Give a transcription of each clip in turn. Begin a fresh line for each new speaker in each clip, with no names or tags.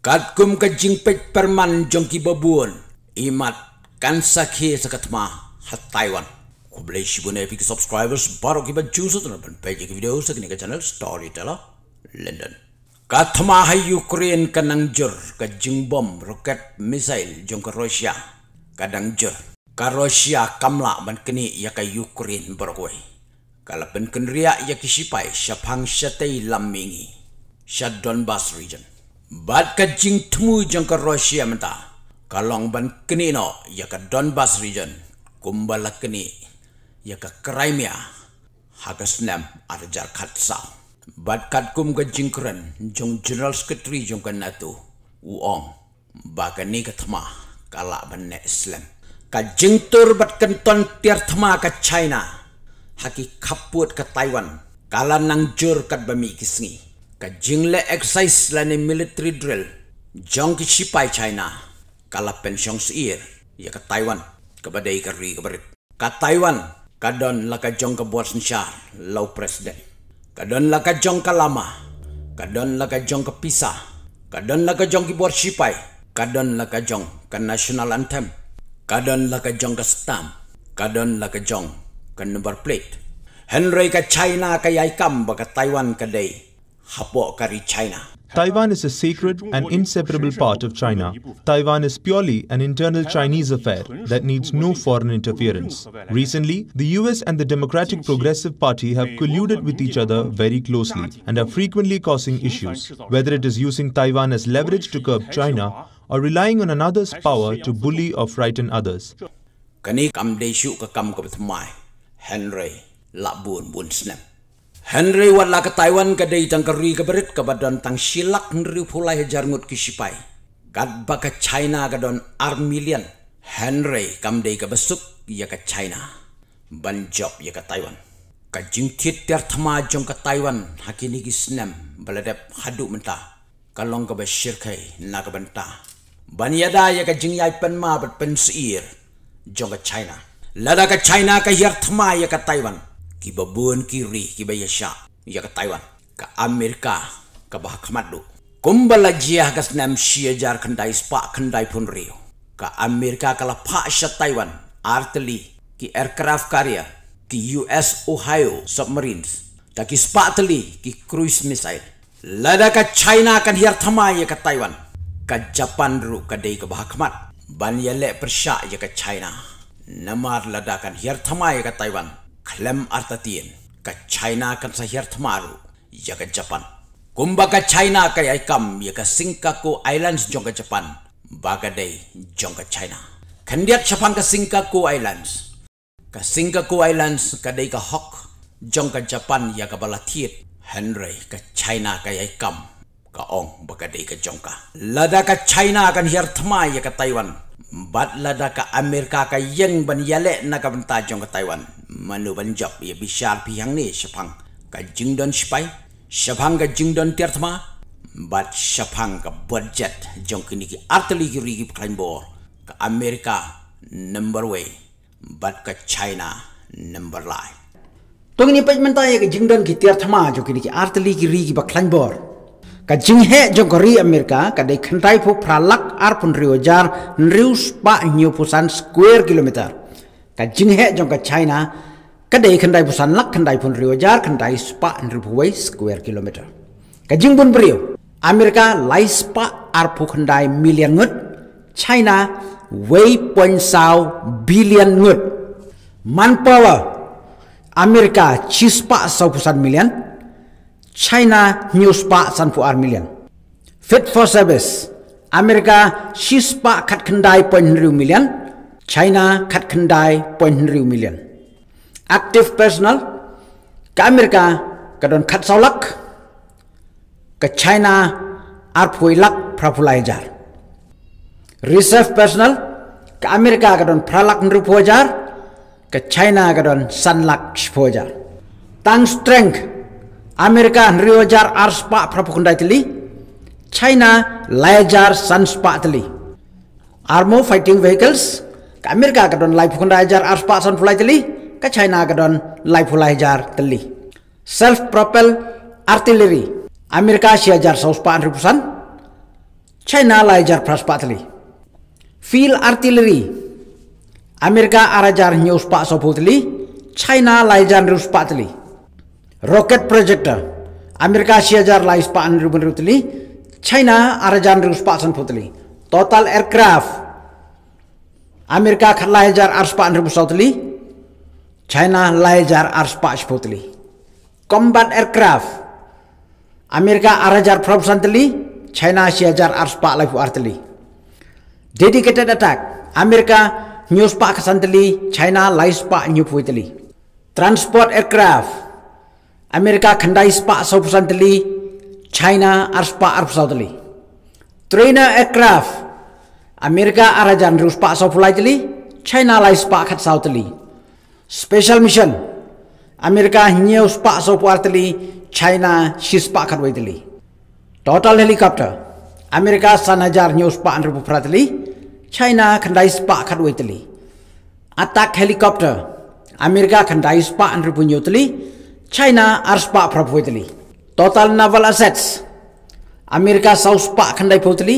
Katkum kajing pek perman jongki babuan imat kan sakhi sakatma hat Taiwan. Ko blai shibun subscribers baru kita baju sutun ban page video sakni ke channel storyteller London. Katma hai Ukraine kanang jur kajing bom roket misail jong ke Rusia kadang jur. Ka Rusia kamla ban kini ya ka Ukraine Kalau Kalapan kenria ya kisipai syapang syatei lamingi. Syad Donbass region. Bat kajing temu tmu jang ka Russia menta. Kalong ban kini no ya ka Donbas region. Kumbala kini ya ka Crimea. Hagas nem ada jar Bat kat kum ka jing keren jong General Secretary jong ka NATO. Uong. Baka ni ka thma kala ban ne Islam. Kajing tur bat kenton tiar thma ka China. Haki kaput ka Taiwan. Kala nang jur kat bami kisngi ka jingle exercise la ni military drill jong ki sipai China kala pensiong siir ya ka Taiwan ka badai ka ri ka berit ka Taiwan ka don la ka jong ka buat siar lau presiden ka don la ka jong ka lama ka don la ka jong ka pisa ka don la ka jong ki buat sipai ka don la ka jong ka national anthem ka don la ka jong ka stamp ka don la ka jong ka number plate Henry ka China ka yaikam ba ka Taiwan ka day Taiwan is a sacred and inseparable part of China. Taiwan is purely an internal Chinese affair that needs no foreign interference. Recently, the US and the Democratic Progressive Party have colluded with each other very closely and are frequently causing issues, whether it is using Taiwan as leverage to curb China or relying on another's power to bully or frighten others. Henry Labun Henry wala ke Taiwan ke dei tang ke ri ke berit ke badan tang silak Henry pulai jarngut kisipai. Kat baka China ke don armilian. Henry kam dei ke besuk ia ya ke China. job ia ya ke Taiwan. Kajing tit ter temajong ke Taiwan hakini gisnem beledep haduk mentah. Kalong ke besirkai na ke bentah. yada ia ya ke jing yai pen ma bet pensir jong ke China. Lada ke China ke hiar temaj ia ke Taiwan kibabun kiri, kibaya ri iya ba ya ka taiwan ke amerika ke bahkamadu. kamadu jia nam shia spa kendai pun rio Ke amerika kalah pa taiwan arteli ki aircraft carrier ki us ohio submarines ta spa teli ki cruise missile lada china akan hiar thama ya taiwan ke japan ru ka dei ka bah ban persya ya ke china namar ladakan hiar thama ke taiwan klem artatien ka China akan sa hiert maru Jepang. Ya ka Japan. China ka yaikam ya ka Singkaku islands jong ka Japan. Baga day jong ka China. Kendiat Jepang ka Singkaku islands. Ka singka islands ka day ka hok jong ka Japan ya ka balatit. Henry ka China ka yaikam ka ong baga day ka jong Lada ka China akan hiert ma ya ka Taiwan lada ka Amerika ka yang ban yale na ka banta jong ka Taiwan. Manu ban job ye bishar pihang ni sepang ka jingdon sipai. Sepang ka jingdon tiartma. Bat sepang ka budget jong kini ki arteli ki rigi kain bor. Ka Amerika number way. Bat ka China number lie. Tong ini ye ka jingdon ki tiartma jong kini ki arteli ki rigi baklan bor. Kajinghe jinghe jogori Amerika ka dei khentai pralak ar pun riojar nrius pa nyu pusan square kilometer Kajinghe jinghe China ka dei pusan lak khentai pun riojar khentai spa nri phuwai square kilometer Kajing pun bun brio Amerika lai spa ar phu khentai million ngut China wei point sao billion ngut manpower Amerika chispa sau pusan million China news pa san armilian. Fit for service. Amerika shis kat kendai point riu million. China kat kendai point riu million. Active personal. Ke Amerika kadon kat saulak. Ke China Lak prapulaijar. Reserve personal. Ke Amerika kadon pralak nru puajar. Ke China kadon sanlak shpojar. Tang strength Amerika riojar arspa propaganda tili. China layar sunspa tili. Armo fighting vehicles. Ka Amerika kadon life kunda ajar arspa sun fly tili. China kadon life fly ajar tili. Self propel artillery. Amerika siajar ajar sauspa ribusan. China layar praspa tili. Field artillery. Amerika arajar nyuspa sopo tili. China layar nyuspa tili roket Projector, Amerika ಅಸಿ ಹಜಾರ್ pak ಪಾ ಅನ್ರಿ ಬನ್ರಿ ಚೈನಾ ಆರ ಜಾನ್ರಿ ಉಸ್ಪಾ ಅಸನ್ total aircraft Amerika kan lajar arspa anribu sautli China lajar arspa sputli combat aircraft Amerika arajar prop santli China siajar arspa laifu artli dedicated attack Amerika nyuspa kasantli China laispa nyupuitli transport aircraft Amerika khanda ispa so pusantli China arspa tali. trainer aircraft Amerika arajan ruspa so tali, China lai spa khat sautli special mission Amerika hnya uspa so tali, China shispa khat tali. total helicopter Amerika sanajar hnya uspa andru pufratli China khanda ispa khat waitli attack helicopter Amerika khanda ispa andru punyutli China ars pak prabhuitli. Total naval assets. America south pak kandai putli.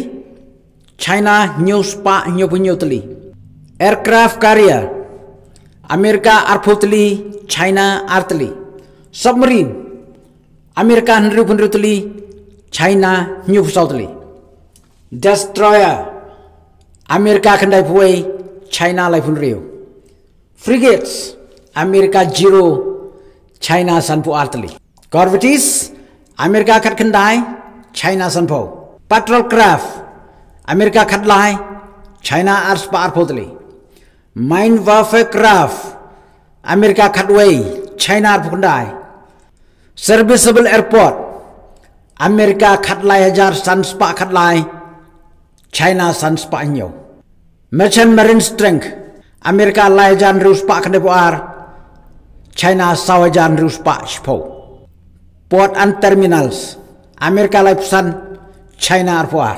China news pak nyopunyutli. Aircraft carrier. America arputli. China artli. Submarine. America henry punrutli. China nyupsautli. Destroyer. America kandai puwe. China lai punriu. Frigates. America zero China sanpo artli. Corvettes, Amerika kat kendai, China sanpo. Patrol craft, Amerika kat lai, China ars pa arpotli. Mine warfare craft, Amerika kat wei, China arpo kendai. Serviceable airport, Amerika kat lai hajar spa kat lai, China spa nyo. Merchant marine strength, Amerika lai hajar ruspa kendai po ar, China China sawajan rus pa shpo. Port and terminals, Amerika life sun, China arpoar.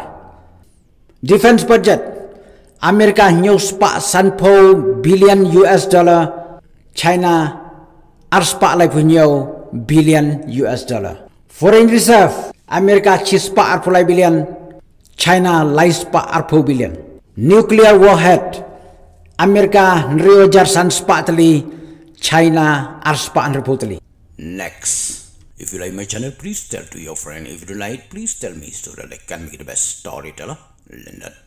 Defense budget, America Spa pa po billion US dollar, China arspa life nyo billion US dollar. Foreign reserve, America chispa arpo billion, China Spa arpo billion. Nuclear warhead, Amerika nriojar jarsan spa tali China Arspa and Putli. Next. If you like my channel, please tell to your friend. If you like, please tell me so that I can be the best storyteller. Linda